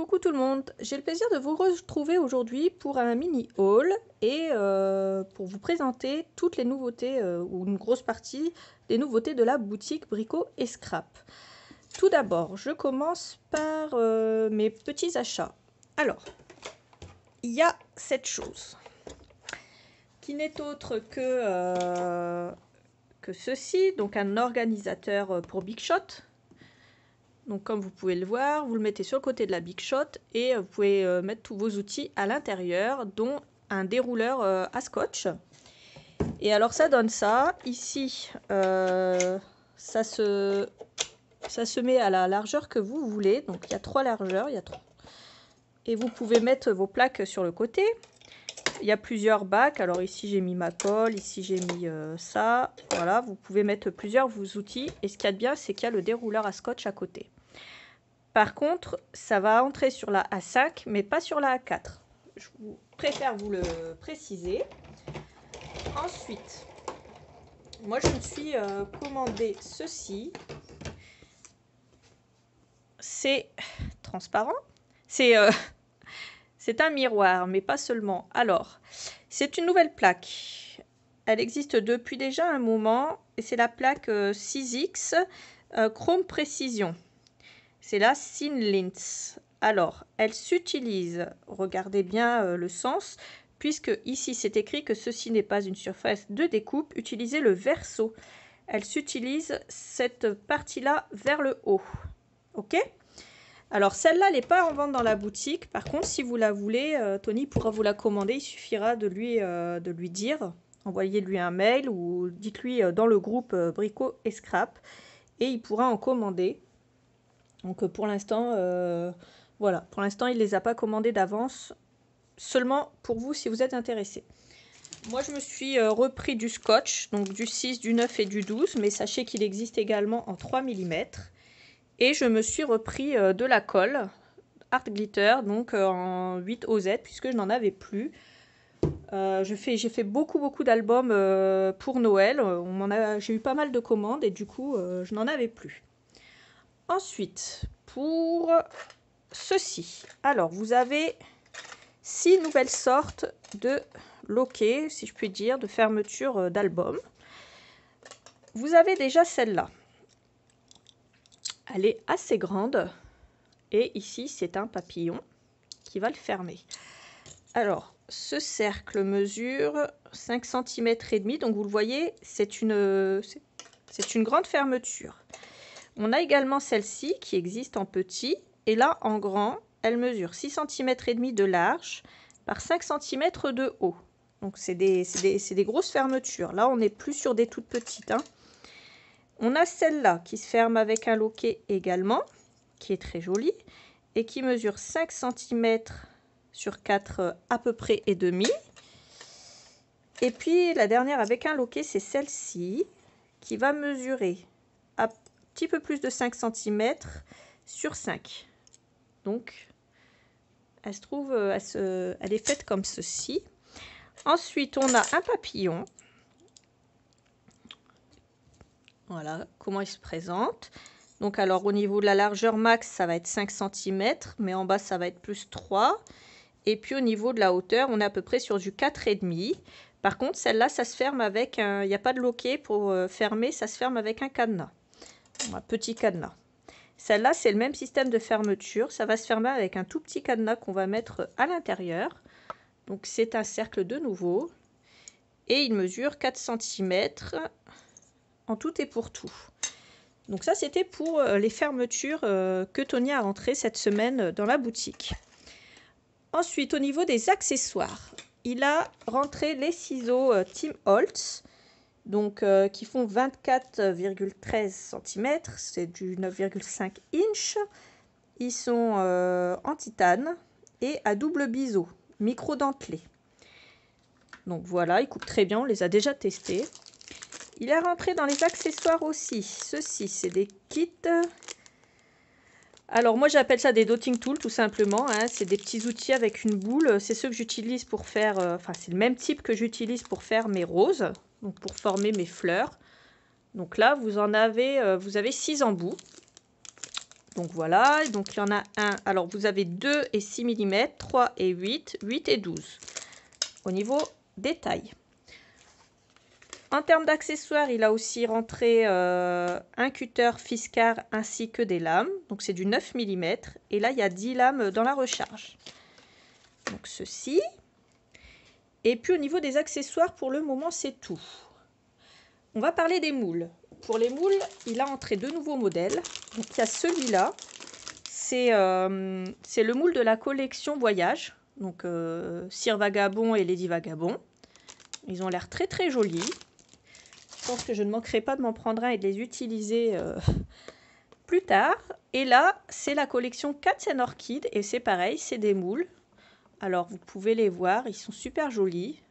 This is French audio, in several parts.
Coucou tout le monde, j'ai le plaisir de vous retrouver aujourd'hui pour un mini haul et euh, pour vous présenter toutes les nouveautés euh, ou une grosse partie des nouveautés de la boutique bricot et Scrap. Tout d'abord, je commence par euh, mes petits achats. Alors, il y a cette chose qui n'est autre que, que ceci, donc un organisateur pour Big Shot donc comme vous pouvez le voir, vous le mettez sur le côté de la Big Shot et euh, vous pouvez euh, mettre tous vos outils à l'intérieur, dont un dérouleur euh, à scotch. Et alors ça donne ça. Ici, ça, se, ça se met à la largeur que vous voulez. Donc il y a trois largeurs, il y a Et vous pouvez mettre vos plaques sur le côté. Il y a plusieurs bacs. Alors ici, j'ai mis ma colle. Ici, j'ai mis euh, ça. Voilà, vous pouvez mettre plusieurs vos outils. Et ce qu'il y a de bien, c'est qu'il y a le dérouleur à scotch à côté. Par contre, ça va entrer sur la A5, mais pas sur la A4. Je préfère vous le préciser. Ensuite, moi, je me suis euh, commandé ceci. C'est transparent. C'est... Euh, c'est un miroir, mais pas seulement. Alors, c'est une nouvelle plaque. Elle existe depuis déjà un moment et c'est la plaque 6X euh, euh, Chrome Précision. C'est la Synlint. Alors, elle s'utilise, regardez bien euh, le sens, puisque ici c'est écrit que ceci n'est pas une surface de découpe, utilisez le verso. Elle s'utilise cette partie-là vers le haut. OK alors celle-là, elle n'est pas en vente dans la boutique. Par contre, si vous la voulez, euh, Tony pourra vous la commander. Il suffira de lui, euh, de lui dire. Envoyez-lui un mail ou dites-lui euh, dans le groupe bricot et Scrap. Et il pourra en commander. Donc pour l'instant, voilà. Pour l'instant, il ne les a pas commandés d'avance. Seulement pour vous si vous êtes intéressé. Moi, je me suis repris du scotch, donc du 6, du 9 et du 12. Mais sachez qu'il existe également en 3 mm. Et je me suis repris euh, de la colle Art Glitter, donc euh, en 8 OZ, puisque je n'en avais plus. Euh, j'ai fait, beaucoup beaucoup d'albums euh, pour Noël. j'ai eu pas mal de commandes et du coup je n'en avais plus. Ensuite, pour ceci. Alors vous avez six nouvelles sortes de loquets, si je puis dire, de fermeture d'albums. Vous avez déjà celle-là elle est assez grande. Et ici, c'est un papillon qui va le fermer. Alors, ce cercle mesure 5 cm et demi. Donc, vous le voyez, c'est une, c'est une grande fermeture. On a également celle-ci qui existe en petit. Et là, en grand, elle mesure 6 cm et demi de large par 5 cm de haut. Donc, c'est des, des, des, grosses fermetures. Là, on n'est plus sur des toutes petites. Hein. On a celle-là qui se ferme avec un loquet également, qui est très jolie, et qui mesure 5 cm sur 4 euh, à peu près et demi. Et puis la dernière avec un loquet, c'est celle-ci, qui va mesurer un petit peu plus de 5 cm sur 5. Donc, elle se trouve, euh, elle, elle est faite comme ceci. Ensuite, on a un papillon voilà comment il se présente. Donc alors au niveau de la largeur max, ça va être 5 cm, mais en bas, ça va être plus 3. Et puis au niveau de la hauteur, on est à peu près sur du 4,5. Par contre, celle-là, ça se ferme avec un... Il n'y a pas de loquet pour euh, fermer, ça se ferme avec un cadenas. Un petit cadenas. Celle-là, c'est le même système de fermeture. Ça va se fermer avec un tout petit cadenas qu'on va mettre à l'intérieur. Donc c'est un cercle de nouveau. Et il mesure 4 cm tout et pour tout. Donc ça, c'était pour euh, les fermetures euh, que Tony a rentré cette semaine euh, dans la boutique. Ensuite, au niveau des accessoires, il a rentré les ciseaux Tim Holtz, donc qui font 24,13 cm, c'est du 9,5 inch. Ils sont en titane et à double biseau, micro dentelé. Donc voilà, ils coupent très bien, on les a déjà testés. Il est rentré dans les accessoires aussi. Ceci, c'est des kits. Alors moi j'appelle ça des doting tools tout simplement. Hein. C'est des petits outils avec une boule. C'est ceux que j'utilise pour faire, euh, enfin c'est le même type que j'utilise pour faire mes roses, donc pour former mes fleurs. Donc là vous en avez, euh, vous avez 6 embouts. Donc voilà, donc il y en a un. Alors vous avez 2 et 6 mm, 3 et 8, 8 et 12 au niveau des tailles. En termes d'accessoires, il a aussi rentré euh, un cutter Fiskar ainsi que des lames. Donc c'est du 9 mm. Et là, il y a 10 lames dans la recharge. Donc ceci. Et puis au niveau des accessoires, pour le moment, c'est tout. On va parler des moules. Pour les moules, il a entré deux nouveaux modèles. Donc il y a celui-là. C'est euh, le moule de la collection Voyage. Donc euh, Sir Vagabond et Lady Vagabond. Ils ont l'air très très jolis pense que je ne manquerai pas de m'en prendre un et de les utiliser euh, plus tard. Et là, c'est la collection Cats and Orchids et c'est pareil, c'est des moules. Alors vous pouvez les voir, ils sont super jolis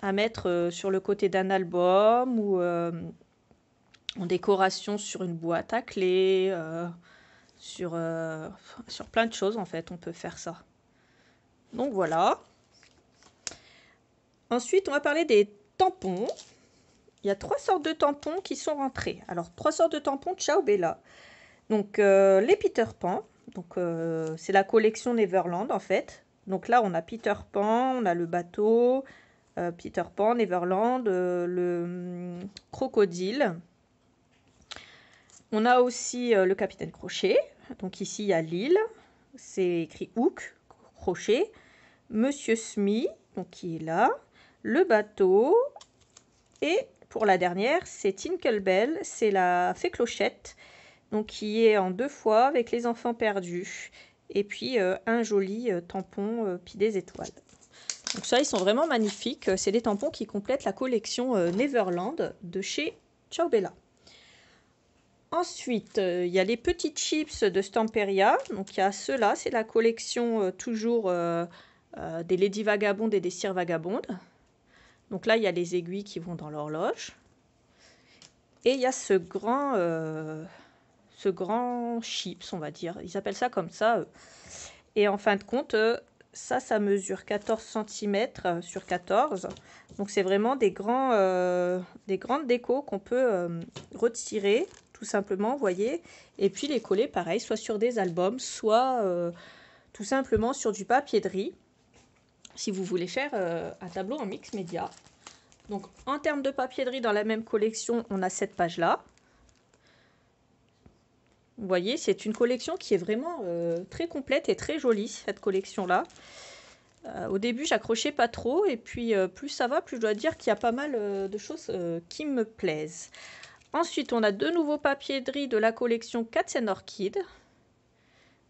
à mettre euh, sur le côté d'un album ou euh, en décoration sur une boîte à clé, sur, sur plein de choses en fait, on peut faire ça. Donc voilà. Ensuite, on va parler des tampons il y a trois sortes de tampons qui sont rentrés. Alors, trois sortes de tampons, ciao Bella. Donc, euh, les Peter Pan. Donc, euh, c'est la collection Neverland, en fait. Donc là, on a Peter Pan, on a le bateau, euh, Peter Pan, Neverland, le mm, crocodile. On a aussi le capitaine Crochet. Donc ici, il y a l'île. C'est écrit Hook, Crochet. Monsieur Smith, donc qui est là. Le bateau, et pour la dernière, c'est tinklebell c'est la fée clochette, donc qui est en deux fois avec les enfants perdus, et puis euh, un joli euh, tampon euh, puis des étoiles. Donc ça, ils sont vraiment magnifiques. C'est des tampons qui complètent la collection Neverland de chez Ciao Bella. Ensuite, il y a les petits chips de Stamperia. Donc il y a ceux-là, c'est la collection toujours des Lady Vagabondes et des Cires Vagabondes. Donc là, il y a les aiguilles qui vont dans l'horloge. Et il y a ce grand, euh, ce grand chips, on va dire. Ils appellent ça comme ça. Et en fin de compte, euh, ça, ça mesure 14 cm euh, sur 14. Donc c'est vraiment des, grands, des grandes décos qu'on peut retirer tout simplement, vous voyez. Et puis les coller, pareil, soit sur des albums, soit tout simplement sur du papier de riz si vous voulez faire euh, un tableau en mix média. Donc en termes de papier dans la même collection, on a cette page-là. Vous voyez, c'est une collection qui est vraiment euh, très complète et très jolie, cette collection-là. Euh, au début, j'accrochais pas trop, et puis plus ça va, plus je dois dire qu'il y a pas mal de choses qui me plaisent. Ensuite, on a deux nouveaux papier de de la collection Cats and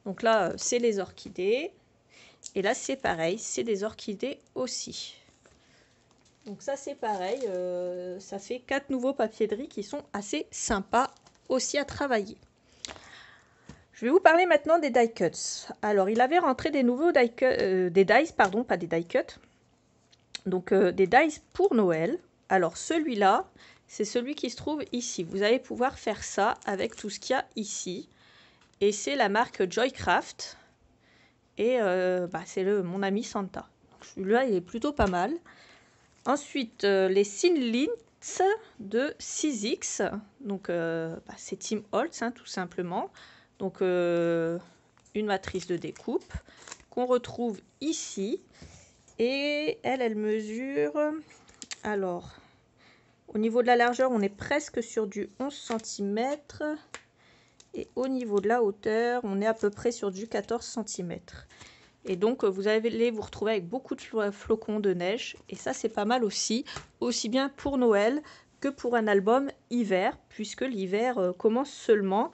Donc là, c'est les orchidées. Et là, c'est pareil, c'est des orchidées aussi. Donc ça, c'est pareil, euh, ça fait quatre nouveaux papiers de riz qui sont assez sympas aussi à travailler. Je vais vous parler maintenant des die cuts. Alors, il avait rentré des nouveaux die cuts euh, des dies, pardon, pas des die cuts. Donc, euh, des dies pour Noël. Alors, celui-là, c'est celui qui se trouve ici. Vous allez pouvoir faire ça avec tout ce qu'il y a ici. Et c'est la marque Joycraft et euh, bah, c'est le mon ami Santa. Celui-là, il est plutôt pas mal. Ensuite, euh, les sinlints de 6X. Donc, euh, bah, c'est Tim Holtz, hein, tout simplement. Donc, une matrice de découpe qu'on retrouve ici. Et elle, elle mesure... Alors, au niveau de la largeur, on est presque sur du 11 cm. Et au niveau de la hauteur, on est à peu près sur du 14 cm. Et donc, euh, vous allez vous retrouver avec beaucoup de flocons de neige. Et ça, c'est pas mal aussi, aussi bien pour Noël que pour un album hiver, puisque l'hiver euh, commence seulement.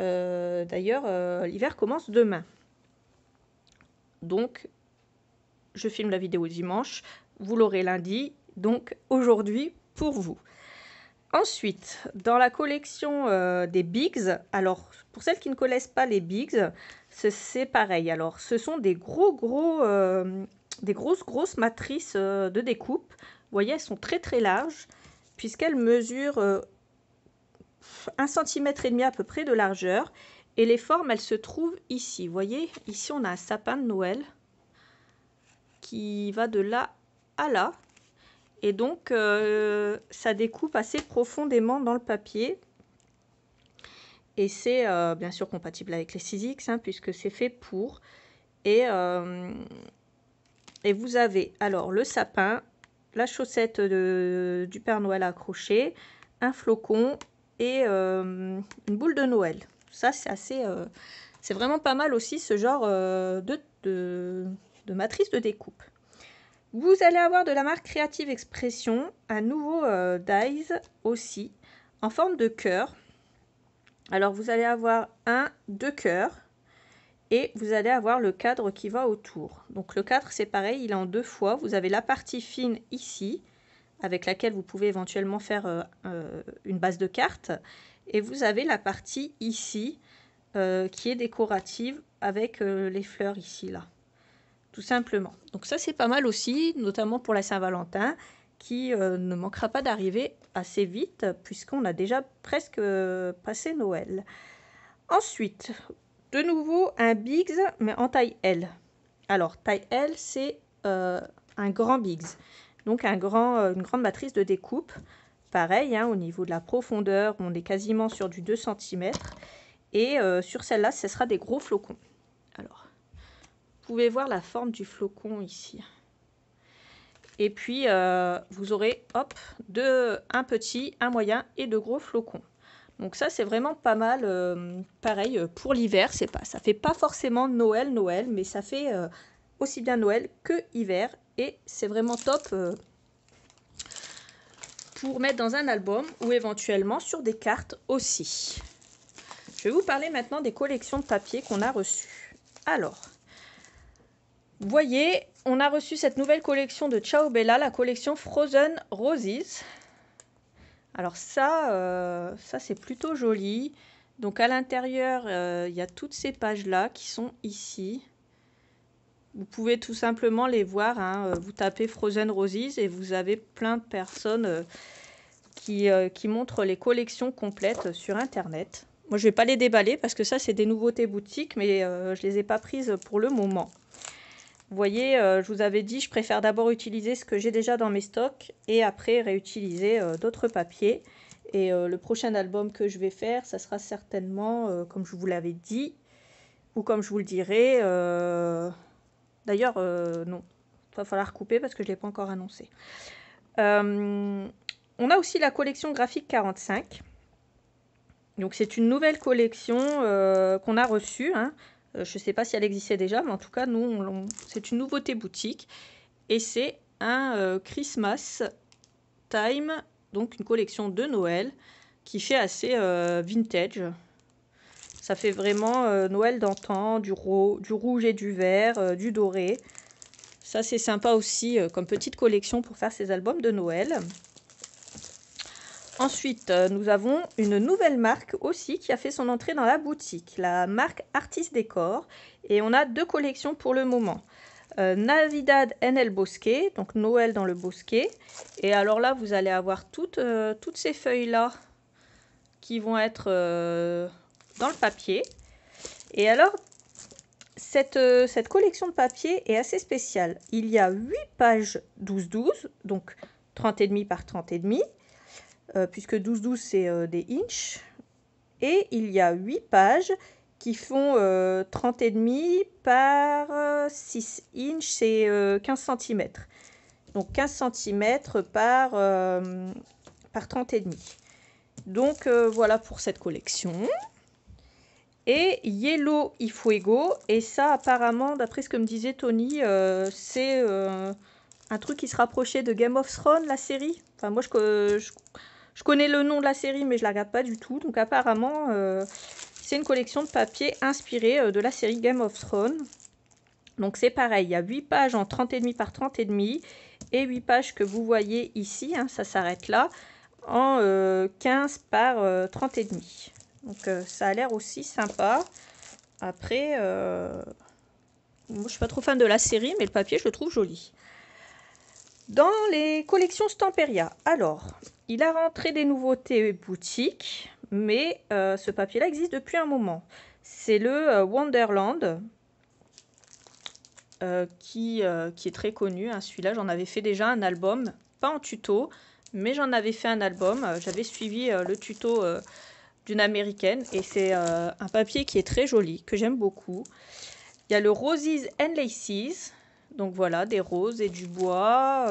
Euh, d'ailleurs, l'hiver commence demain. Donc, je filme la vidéo dimanche. Vous l'aurez lundi. Donc, aujourd'hui, pour vous. Ensuite, dans la collection euh, des Bigs, alors pour celles qui ne connaissent pas les Bigs, c'est pareil. Alors, ce sont des gros, gros, euh, des grosses, grosses matrices euh, de découpe. Vous voyez, elles sont très, très larges puisqu'elles mesurent un cm et demi à peu près de largeur. Et les formes, elles se trouvent ici. Vous voyez, ici, on a un sapin de Noël qui va de là à là. Et donc, euh, ça découpe assez profondément dans le papier. Et c'est euh, bien sûr compatible avec les 6X, hein, puisque c'est fait pour. Et, euh, et vous avez alors le sapin, la chaussette du Père Noël accrochée, un flocon et une boule de Noël. Ça, c'est assez... c'est vraiment pas mal aussi ce genre de, de matrice de découpe. Vous allez avoir de la marque Creative Expression, un nouveau Dice euh, dies aussi, en forme de cœur. Alors vous allez avoir un, deux cœurs, et vous allez avoir le cadre qui va autour. Donc le cadre c'est pareil, il est en deux fois. Vous avez la partie fine ici, avec laquelle vous pouvez éventuellement faire euh, euh, une base de cartes. Et vous avez la partie ici, qui est décorative, avec les fleurs ici, là tout simplement. Donc ça, c'est pas mal aussi, notamment pour la Saint-Valentin, qui euh, ne manquera pas d'arriver assez vite, puisqu'on a déjà presque euh, passé Noël. Ensuite, de nouveau un Biggs, mais en taille L. Alors, taille L, c'est euh, un grand Biggs, donc un grand, une grande matrice de découpe. Pareil, hein, au niveau de la profondeur, on est quasiment sur du 2 cm. Et sur celle-là, ce sera des gros flocons. Alors, vous pouvez voir la forme du flocon ici. Et puis, euh, vous aurez, hop, un petit, un moyen et de gros flocons. Donc ça, c'est vraiment pas mal. Euh, pareil, euh, pour l'hiver, c'est pas, ça fait pas forcément Noël, Noël, mais ça fait aussi bien Noël que hiver. Et c'est vraiment top pour mettre dans un album ou éventuellement sur des cartes aussi. Je vais vous parler maintenant des collections de papier qu'on a reçues. Alors, Voyez, on a reçu cette nouvelle collection de Ciao Bella, la collection Frozen Roses. Alors ça, euh, ça c'est plutôt joli. Donc à l'intérieur, euh, il y a toutes ces pages-là qui sont ici. Vous pouvez tout simplement les voir. Hein. Euh, vous tapez Frozen Roses et vous avez plein de personnes qui, qui montrent les collections complètes sur Internet. Moi, je ne vais pas les déballer parce que ça, c'est des nouveautés boutiques, mais je ne les ai pas prises pour le moment. Vous voyez, euh, je vous avais dit, je préfère d'abord utiliser ce que j'ai déjà dans mes stocks et après réutiliser euh, d'autres papiers. Et euh, le prochain album que je vais faire, ça sera certainement, comme je vous l'avais dit, ou comme je vous le dirai, d'ailleurs, non, il va falloir couper parce que je ne l'ai pas encore annoncé. on a aussi la collection graphique 45. Donc c'est une nouvelle collection qu'on a reçue. Hein. Euh, je ne sais pas si elle existait déjà, mais en tout cas, nous, c'est une nouveauté boutique. Et c'est un euh, Christmas Time, donc une collection de Noël qui fait assez euh, vintage. Ça fait vraiment Noël d'antan, du, du, rouge et du vert, du doré. Ça, c'est sympa aussi comme petite collection pour faire ses albums de Noël. Ensuite, euh, nous avons une nouvelle marque aussi qui a fait son entrée dans la boutique, la marque Artiste Décor. Et on a deux collections pour le moment. Euh, Navidad en el Bosque, donc Noël dans le Bosquet. Et alors là, vous allez avoir toutes, euh, ces feuilles-là qui vont être dans le papier. Et alors, cette, cette collection de papier est assez spéciale. Il y a 8 pages 12-12, donc 30,5 par 30,5. Euh, puisque 12-12 c'est euh, des inches. Et il y a 8 pages qui font euh, et 30,5 par 6 inches, c'est 15 cm. Donc 15 cm par, par 30,5. Donc voilà pour cette collection. Et Yellow Ifuego, et ça apparemment, d'après ce que me disait Tony, c'est un truc qui se rapprochait de Game of Thrones, la série. Enfin moi je je connais le nom de la série, mais je ne la regarde pas du tout. Donc apparemment, euh, c'est une collection de papier inspirée euh, de la série Game of Thrones. Donc c'est pareil, il y a 8 pages en et demi par 30,5 et demi et 8 pages que vous voyez ici, hein. ça s'arrête là, en 15 euh, par et 30,5. Donc ça a l'air aussi sympa. Après, moi, je suis pas trop fan de la série, mais le papier je le trouve joli. Dans les collections Stamperia, alors, il a rentré des nouveautés boutiques, mais euh, ce papier-là existe depuis un moment. C'est le euh, Wonderland, euh, qui, qui, est très connu. Hein. Celui-là, j'en avais fait déjà un album, pas en tuto, mais j'en avais fait un album. J'avais suivi le tuto d'une américaine, et c'est un papier qui est très joli, que j'aime beaucoup. Il y a le Roses and Laces, donc voilà, des roses et du bois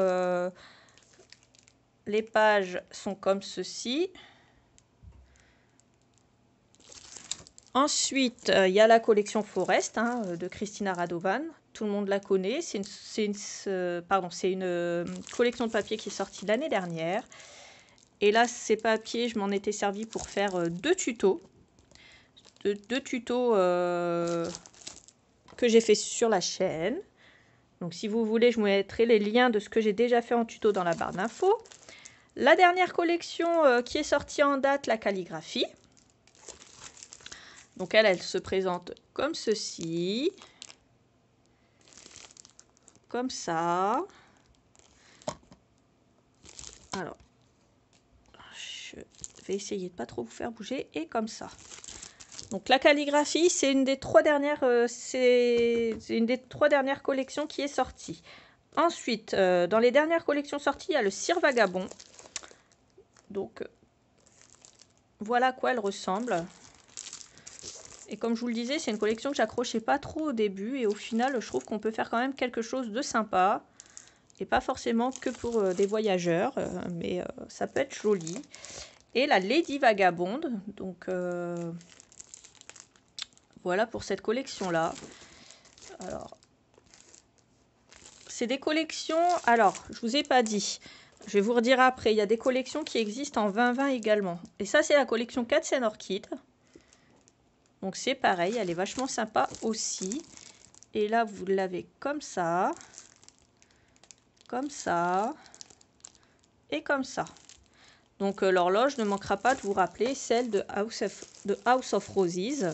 les pages sont comme ceci. Ensuite, euh, il y a la collection Forest hein, euh, de Christina Radovan. Tout le monde la connaît. C'est une, euh, collection de papier qui est sortie l'année dernière. Et là, ces papiers, je m'en étais servi pour faire deux tutos. deux tutos que j'ai fait sur la chaîne. Donc si vous voulez, je vous mettrai les liens de ce que j'ai déjà fait en tuto dans la barre d'infos. La dernière collection euh, qui est sortie en date, la calligraphie. Donc elle, elle se présente comme ceci. Comme ça. Alors, je vais essayer de pas trop vous faire bouger. Et comme ça. Donc la calligraphie, c'est une des trois dernières, euh, une des trois dernières collections qui est sortie. Ensuite, euh, dans les dernières collections sorties, il y a le sir vagabond. Donc, euh, voilà à quoi elle ressemble. Et comme je vous le disais, c'est une collection que j'accrochais pas trop au début. Et au final, je trouve qu'on peut faire quand même quelque chose de sympa. Et pas forcément que pour euh, des voyageurs. Euh, mais ça peut être joli. Et la Lady Vagabonde. Donc voilà pour cette collection-là. Alors, c'est des collections... Alors, je vous ai pas dit. Je vais vous redire après. Il y a des collections qui existent en 2020 également. Et ça, c'est la collection 4 scènes orchides. Donc c'est pareil, elle est vachement sympa aussi. Et là, vous l'avez comme ça. Comme ça. Et comme ça. Donc euh, l'horloge ne manquera pas de vous rappeler celle de House of, Roses.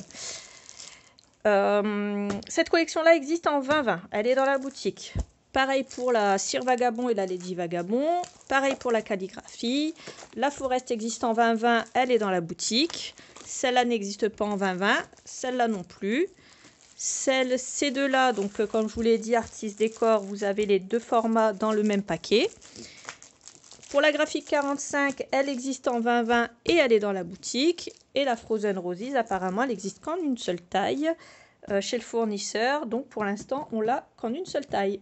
Euh, cette collection-là existe en 2020. Elle est dans la boutique. Pareil pour la cire vagabond et la lady vagabond. Pareil pour la calligraphie. La forest existe en 2020, elle est dans la boutique. Celle-là n'existe pas en 2020, celle-là non plus. Celle, ces deux-là, donc euh, comme je vous l'ai dit, artiste décor, vous avez les deux formats dans le même paquet. Pour la graphique 45, elle existe en 2020 et elle est dans la boutique. Et la Frozen Roses, apparemment, elle existe qu'en une seule taille euh, chez le fournisseur. Donc pour l'instant, on l'a qu'en une seule taille.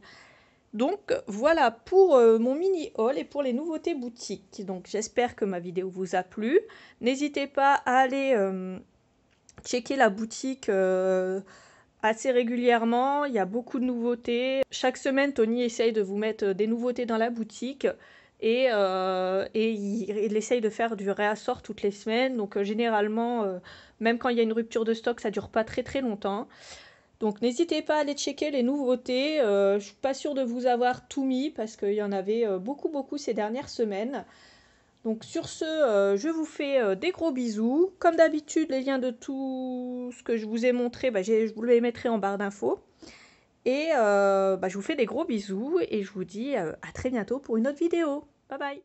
Donc voilà pour euh, mon mini haul et pour les nouveautés boutiques. Donc j'espère que ma vidéo vous a plu. N'hésitez pas à aller euh, checker la boutique euh, assez régulièrement. Il y a beaucoup de nouveautés. Chaque semaine, Tony essaye de vous mettre des nouveautés dans la boutique. Et, il, il, essaye de faire du réassort toutes les semaines. Donc généralement, même quand il y a une rupture de stock, ça dure pas très très longtemps. Donc n'hésitez pas à aller checker les nouveautés. Euh, je ne suis pas sûre de vous avoir tout mis parce qu'il y en avait euh, beaucoup beaucoup ces dernières semaines. Donc sur ce, euh, je vous fais des gros bisous. Comme d'habitude, les liens de tout ce que je vous ai montré, bah, je vous les mettrai en barre d'infos. Et bah, je vous fais des gros bisous et je vous dis à très bientôt pour une autre vidéo. Bye bye